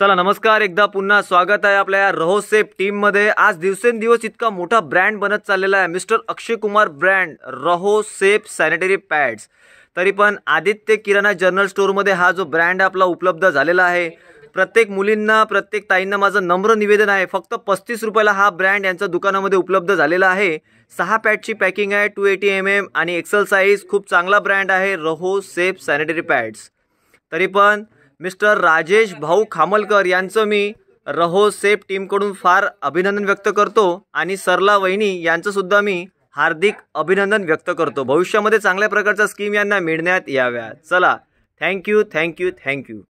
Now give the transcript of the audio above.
चला नमस्कार एकदा पुन्हा स्वागत आहे आपल्या या टीम टीममध्ये आज दिवसेंदिवस इतका मोठा ब्रँड बनत चाललेला आहे mister Akshay Kumar brand safe sanitary pads तरी पण आदित्य किराणा जनरल स्टोअरमध्ये हा जो ब्रँड आपला उपलब्ध झालेला आहे प्रत्येक मुलींना प्रत्येक ताईंना माझं नम्र निवेदन आहे फक्त पस्तीस रुपयाला हा ब्रँड यांच्या दुकानामध्ये उपलब्ध झालेला आहे सहा पॅडची पॅकिंग आहे टू एटी एम एम आणि एक्सल साईज खूप चांगला ब्रँड आहे रहो सेफ सॅनिटरी पॅड्स तरी पण मिस्टर राजेश भाऊ खामलकर यांचं मी रहो सेफ टीमकडून फार अभिनंदन व्यक्त करतो आणि सरला वहिनी यांचंसुद्धा मी हार्दिक अभिनंदन व्यक्त करतो भविष्यामध्ये चांगल्या प्रकारच्या स्कीम यांना मिळण्यात याव्या चला थँक्यू थँक्यू थँक्यू